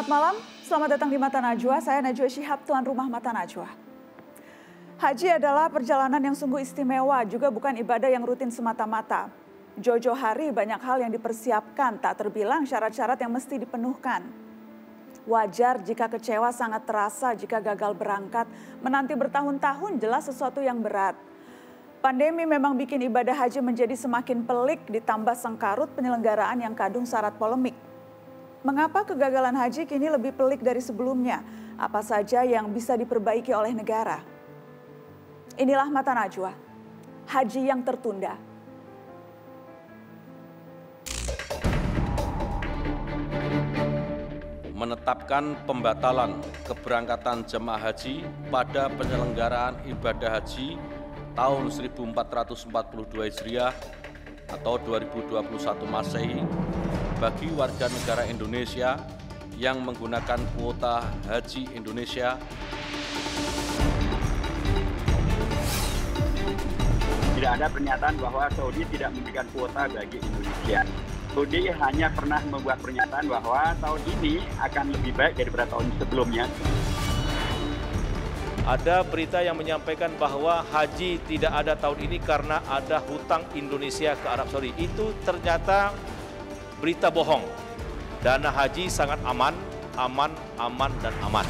Selamat malam, selamat datang di Mata Najwa. Saya Najwa Shihab, tuan rumah Mata Najwa. Haji adalah perjalanan yang sungguh istimewa, juga bukan ibadah yang rutin semata-mata. Jojo hari banyak hal yang dipersiapkan, tak terbilang syarat-syarat yang mesti dipenuhkan. Wajar jika kecewa sangat terasa jika gagal berangkat, menanti bertahun-tahun jelas sesuatu yang berat. Pandemi memang bikin ibadah haji menjadi semakin pelik ditambah sengkarut penyelenggaraan yang kadung syarat polemik. Mengapa kegagalan haji kini lebih pelik dari sebelumnya? Apa saja yang bisa diperbaiki oleh negara? Inilah mata najwa, haji yang tertunda. Menetapkan pembatalan keberangkatan jemaah haji pada penyelenggaraan ibadah haji tahun 1442 Hijriah atau 2021 Masehi bagi warga negara Indonesia yang menggunakan kuota haji Indonesia tidak ada pernyataan bahwa Saudi tidak memberikan kuota bagi Indonesia. Saudi hanya pernah membuat pernyataan bahwa tahun ini akan lebih baik daripada tahun sebelumnya. Ada berita yang menyampaikan bahwa haji tidak ada tahun ini karena ada hutang Indonesia ke Arab Saudi. Itu ternyata berita bohong. Dana haji sangat aman, aman, aman, dan aman.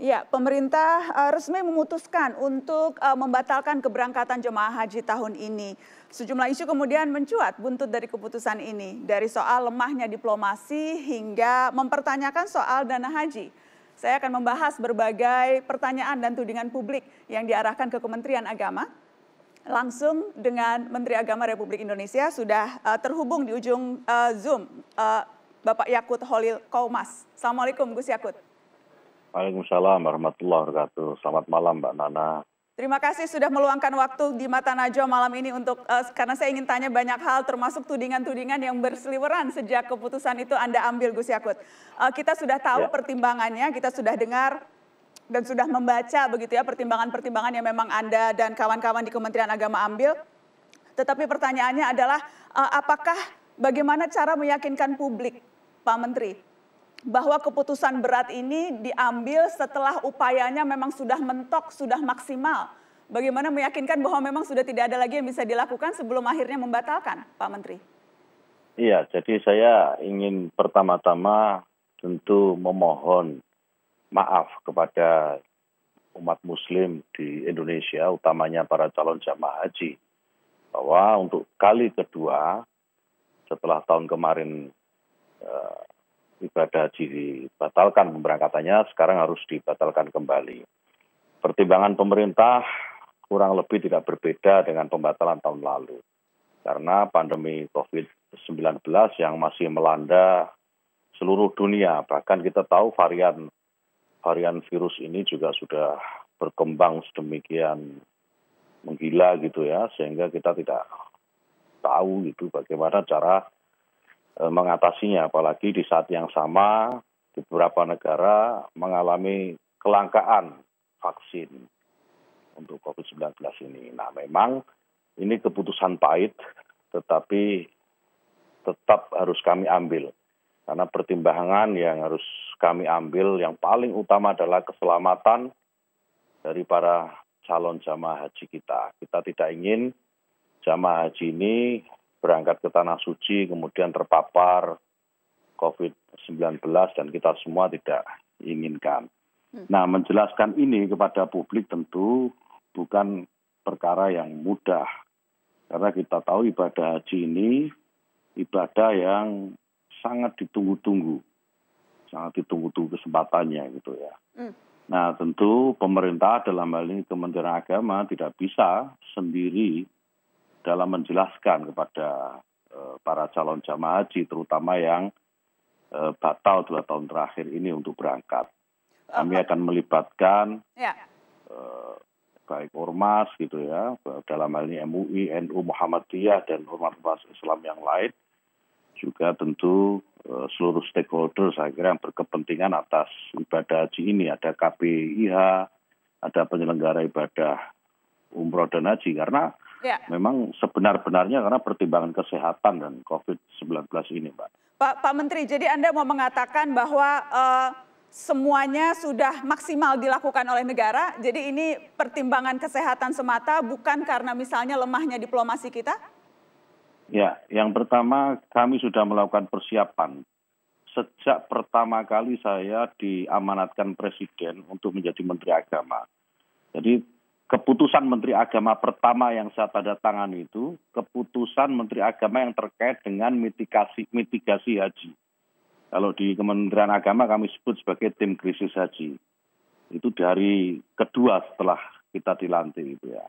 Ya, pemerintah eh, resmi memutuskan untuk eh, membatalkan keberangkatan jemaah haji tahun ini. Sejumlah isu kemudian mencuat buntut dari keputusan ini, dari soal lemahnya diplomasi hingga mempertanyakan soal dana haji. Saya akan membahas berbagai pertanyaan dan tudingan publik yang diarahkan ke Kementerian Agama. Langsung dengan Menteri Agama Republik Indonesia sudah uh, terhubung di ujung uh, Zoom, uh, Bapak Yakut Holil Kaumas. Assalamualaikum Gus Yakut. Waalaikumsalam warahmatullahi wabarakatuh. Selamat malam Mbak Nana. Terima kasih sudah meluangkan waktu di Mata Najwa malam ini untuk uh, karena saya ingin tanya banyak hal termasuk tudingan-tudingan yang berseliweran sejak keputusan itu Anda ambil Gus Yakut. Uh, kita sudah tahu ya. pertimbangannya, kita sudah dengar dan sudah membaca begitu ya pertimbangan-pertimbangan yang memang Anda dan kawan-kawan di Kementerian Agama ambil. Tetapi pertanyaannya adalah uh, apakah bagaimana cara meyakinkan publik Pak Menteri bahwa keputusan berat ini diambil setelah upayanya memang sudah mentok, sudah maksimal. Bagaimana meyakinkan bahwa memang sudah tidak ada lagi yang bisa dilakukan sebelum akhirnya membatalkan, Pak Menteri? Iya, jadi saya ingin pertama-tama tentu memohon maaf kepada umat muslim di Indonesia, utamanya para calon jamaah haji, bahwa untuk kali kedua setelah tahun kemarin eh, ibadah haji dibatalkan pemberangkatannya, sekarang harus dibatalkan kembali. Pertimbangan pemerintah kurang lebih tidak berbeda dengan pembatalan tahun lalu. Karena pandemi COVID-19 yang masih melanda seluruh dunia, bahkan kita tahu varian varian virus ini juga sudah berkembang sedemikian menggila gitu ya, sehingga kita tidak tahu itu bagaimana cara Eh, mengatasinya apalagi di saat yang sama di beberapa negara mengalami kelangkaan vaksin untuk COVID-19 ini. Nah, memang ini keputusan pahit tetapi tetap harus kami ambil. Karena pertimbangan yang harus kami ambil yang paling utama adalah keselamatan dari para calon jamaah haji kita. Kita tidak ingin jamaah haji ini berangkat ke tanah suci kemudian terpapar COVID-19 dan kita semua tidak inginkan. Hmm. Nah, menjelaskan ini kepada publik tentu bukan perkara yang mudah. Karena kita tahu ibadah haji ini ibadah yang sangat ditunggu-tunggu. Sangat ditunggu-tunggu kesempatannya gitu ya. Hmm. Nah, tentu pemerintah dalam hal ini Kementerian Agama tidak bisa sendiri dalam menjelaskan kepada eh, para calon jamaah haji terutama yang eh, batal dua tahun terakhir ini untuk berangkat. Kami oh, oh. akan melibatkan ya. Eh, baik ormas gitu ya dalam hal ini MUI, NU Muhammadiyah dan ormas-ormas Islam yang lain juga tentu seluruh stakeholder saya kira yang berkepentingan atas ibadah haji ini ada KPIH, ada penyelenggara ibadah umroh dan haji karena ya. memang sebenar-benarnya karena pertimbangan kesehatan dan COVID-19 ini, Mbak. Pak, Pak Menteri, jadi Anda mau mengatakan bahwa uh, semuanya sudah maksimal dilakukan oleh negara, jadi ini pertimbangan kesehatan semata bukan karena misalnya lemahnya diplomasi kita? Ya, yang pertama kami sudah melakukan persiapan sejak pertama kali saya diamanatkan Presiden untuk menjadi Menteri Agama. Jadi keputusan Menteri Agama pertama yang saya tanda tangan itu keputusan Menteri Agama yang terkait dengan mitigasi mitigasi haji. Kalau di Kementerian Agama kami sebut sebagai tim krisis haji. Itu dari kedua setelah kita dilantik itu ya.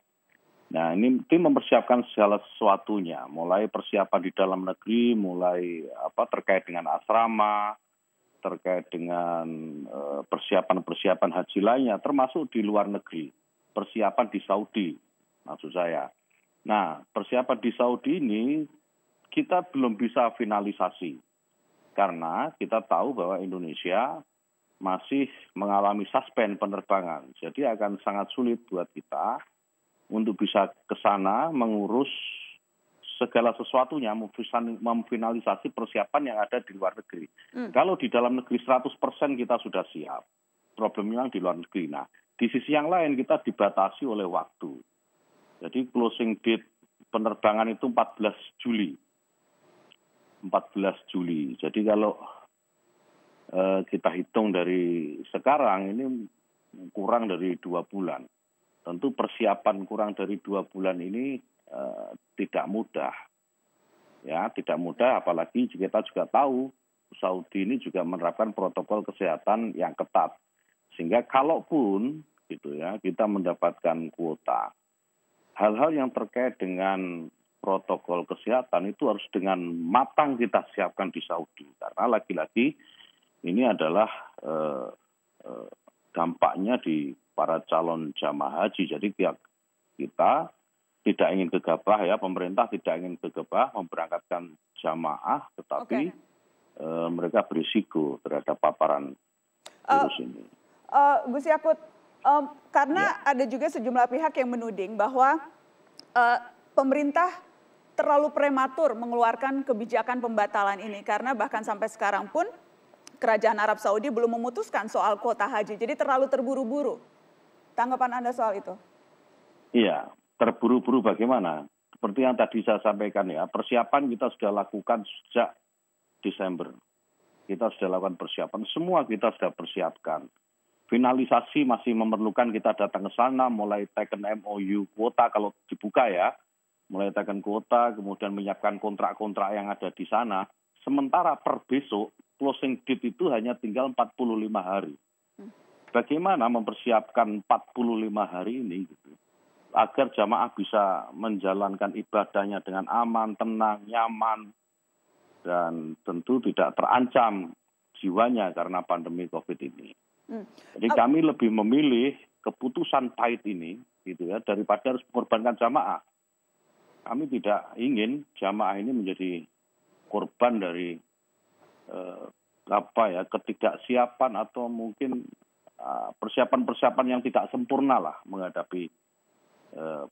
Nah ini tim mempersiapkan segala sesuatunya, mulai persiapan di dalam negeri, mulai apa terkait dengan asrama, terkait dengan eh, persiapan-persiapan haji lainnya, termasuk di luar negeri persiapan di Saudi, maksud saya. Nah, persiapan di Saudi ini kita belum bisa finalisasi karena kita tahu bahwa Indonesia masih mengalami suspend penerbangan. Jadi akan sangat sulit buat kita untuk bisa ke sana mengurus segala sesuatunya memfinalisasi persiapan yang ada di luar negeri. Hmm. Kalau di dalam negeri 100% kita sudah siap. Problemnya di luar negeri. Nah, di sisi yang lain kita dibatasi oleh waktu. Jadi closing date penerbangan itu 14 Juli. 14 Juli. Jadi kalau eh, kita hitung dari sekarang ini kurang dari dua bulan. Tentu persiapan kurang dari dua bulan ini eh, tidak mudah. Ya, tidak mudah apalagi kita juga tahu Saudi ini juga menerapkan protokol kesehatan yang ketat. Sehingga kalaupun gitu ya, kita mendapatkan kuota. Hal-hal yang terkait dengan protokol kesehatan itu harus dengan matang kita siapkan di Saudi karena lagi-lagi ini adalah eh, eh, dampaknya di para calon jamaah haji. Jadi kita tidak ingin gegabah ya, pemerintah tidak ingin gegabah memberangkatkan jamaah, tetapi okay. Eh, mereka berisiko terhadap paparan virus uh, ini. Uh, Gus Yakut, Um, karena ya. ada juga sejumlah pihak yang menuding bahwa uh, pemerintah terlalu prematur mengeluarkan kebijakan pembatalan ini karena bahkan sampai sekarang pun kerajaan Arab Saudi belum memutuskan soal kuota haji. Jadi terlalu terburu-buru. Tanggapan Anda soal itu? Iya, terburu-buru bagaimana? Seperti yang tadi saya sampaikan ya, persiapan kita sudah lakukan sejak Desember. Kita sudah lakukan persiapan, semua kita sudah persiapkan finalisasi masih memerlukan kita datang ke sana, mulai taken MOU kuota kalau dibuka ya, mulai taken kuota, kemudian menyiapkan kontrak-kontrak yang ada di sana. Sementara per besok, closing date itu hanya tinggal 45 hari. Bagaimana mempersiapkan 45 hari ini gitu, agar jamaah bisa menjalankan ibadahnya dengan aman, tenang, nyaman, dan tentu tidak terancam jiwanya karena pandemi COVID ini. Hmm. Jadi oh. kami lebih memilih keputusan pahit ini gitu ya daripada harus mengorbankan jamaah. Kami tidak ingin jamaah ini menjadi korban dari eh, apa ya ketidaksiapan atau mungkin eh, persiapan-persiapan eh, yang tidak sempurna lah menghadapi eh,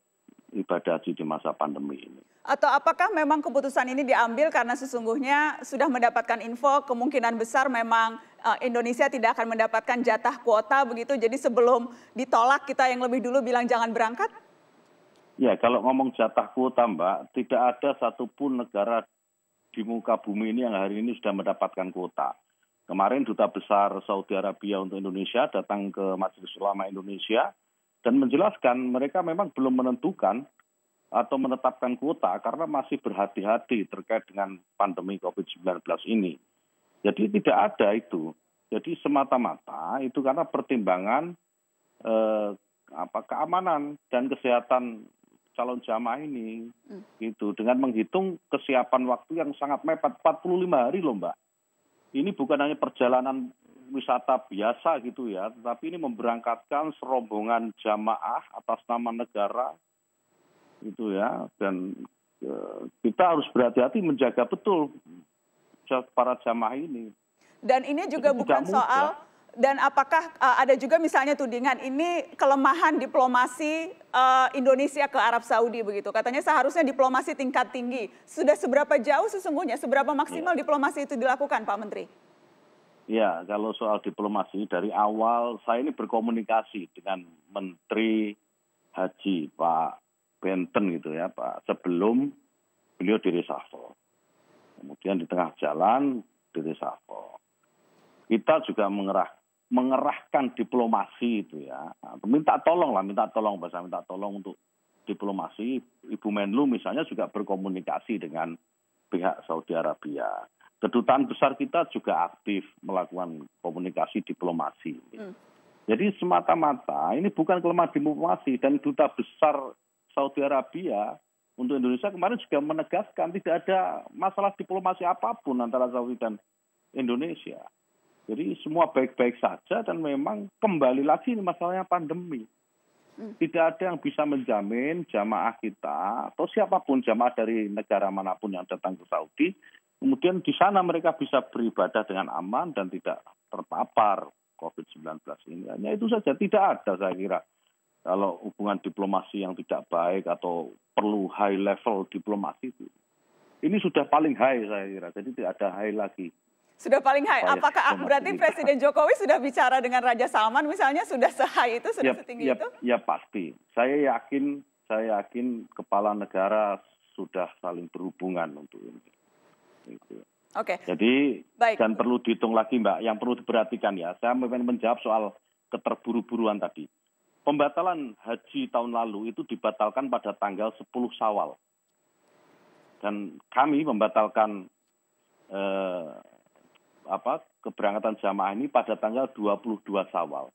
ibadah haji di masa pandemi ini. Atau apakah memang keputusan ini diambil karena sesungguhnya sudah mendapatkan info kemungkinan besar memang eh, Indonesia tidak akan mendapatkan jatah kuota begitu. Jadi sebelum ditolak kita yang lebih dulu bilang jangan berangkat? Ya kalau ngomong jatah kuota Mbak, tidak ada satupun negara di muka bumi ini yang hari ini sudah mendapatkan kuota. Kemarin Duta Besar Saudi Arabia untuk Indonesia datang ke Majelis Ulama Indonesia dan menjelaskan mereka memang belum menentukan atau menetapkan kuota karena masih berhati-hati terkait dengan pandemi COVID-19 ini. Jadi tidak ada itu. Jadi semata-mata itu karena pertimbangan eh, apa keamanan dan kesehatan calon jamaah ini hmm. gitu dengan menghitung kesiapan waktu yang sangat mepet 45 hari loh Mbak. Ini bukan hanya perjalanan wisata biasa gitu ya, tetapi ini memberangkatkan serombongan jamaah atas nama negara gitu ya dan e, kita harus berhati-hati menjaga betul para jamaah ini. Dan ini juga Jadi bukan soal dan apakah uh, ada juga misalnya tudingan ini kelemahan diplomasi uh, Indonesia ke Arab Saudi begitu. Katanya seharusnya diplomasi tingkat tinggi. Sudah seberapa jauh sesungguhnya, seberapa maksimal ya. diplomasi itu dilakukan Pak Menteri? Ya, kalau soal diplomasi dari awal saya ini berkomunikasi dengan Menteri Haji Pak Benten gitu ya Pak sebelum beliau diresafel. Kemudian di tengah jalan diresafel. Kita juga mengerah mengerahkan diplomasi itu ya. Minta tolong lah, minta tolong bahasa minta tolong untuk diplomasi. Ibu Menlu misalnya juga berkomunikasi dengan pihak Saudi Arabia. Kedutaan besar kita juga aktif melakukan komunikasi diplomasi. Hmm. Jadi semata-mata ini bukan kelemahan diplomasi dan duta besar Saudi Arabia untuk Indonesia kemarin juga menegaskan tidak ada masalah diplomasi apapun antara Saudi dan Indonesia. Jadi semua baik-baik saja dan memang kembali lagi ini masalahnya pandemi. Hmm. Tidak ada yang bisa menjamin jamaah kita atau siapapun jamaah dari negara manapun yang datang ke Saudi. Kemudian di sana mereka bisa beribadah dengan aman dan tidak terpapar COVID-19 ini. Hanya itu saja, tidak ada saya kira kalau hubungan diplomasi yang tidak baik atau perlu high level diplomasi itu. Ini sudah paling high saya kira, jadi tidak ada high lagi. Sudah paling high. Apakah berarti Presiden Jokowi sudah bicara dengan Raja Salman misalnya sudah se-high itu, sudah ya, setinggi ya, itu? Ya pasti. Saya yakin, saya yakin kepala negara sudah saling berhubungan untuk ini. Oke. Okay. Jadi Baik. dan perlu dihitung lagi Mbak, yang perlu diperhatikan ya. Saya memang menjawab soal keterburu-buruan tadi Pembatalan haji tahun lalu itu dibatalkan pada tanggal 10 Sawal Dan kami membatalkan eh, apa keberangkatan jamaah ini pada tanggal 22 Sawal.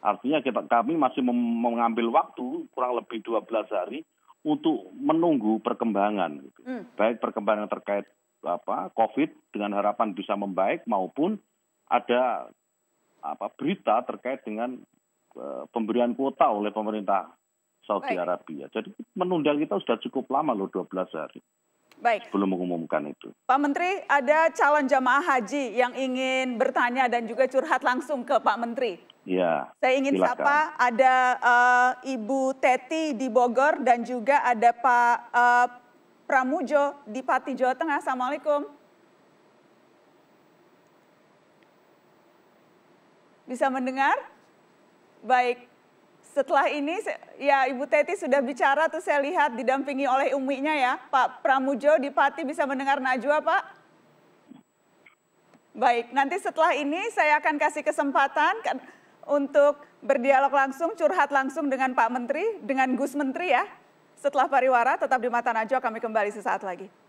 Artinya kita kami masih mengambil waktu kurang lebih 12 hari untuk menunggu perkembangan gitu. Hmm. Baik perkembangan terkait apa Covid dengan harapan bisa membaik maupun ada apa berita terkait dengan Eh, pemberian kuota oleh pemerintah Saudi Baik. Arabia. Jadi menunda kita sudah cukup lama loh 12 hari. Baik. Belum mengumumkan itu. Pak Menteri, ada calon jemaah haji yang ingin bertanya dan juga curhat langsung ke Pak Menteri. Ya. Saya ingin silakan. sapa ada uh, Ibu Teti di Bogor dan juga ada Pak uh, Pramujo di Pati Jawa Tengah. Assalamualaikum. Bisa mendengar? Baik, setelah ini ya Ibu Teti sudah bicara tuh saya lihat didampingi oleh umiknya ya. Pak Pramujo di Pati bisa mendengar Najwa Pak? Baik, nanti setelah ini saya akan kasih kesempatan kan, untuk berdialog langsung, curhat langsung dengan Pak Menteri, dengan Gus Menteri ya. Setelah pariwara, tetap di Mata Najwa kami kembali sesaat lagi.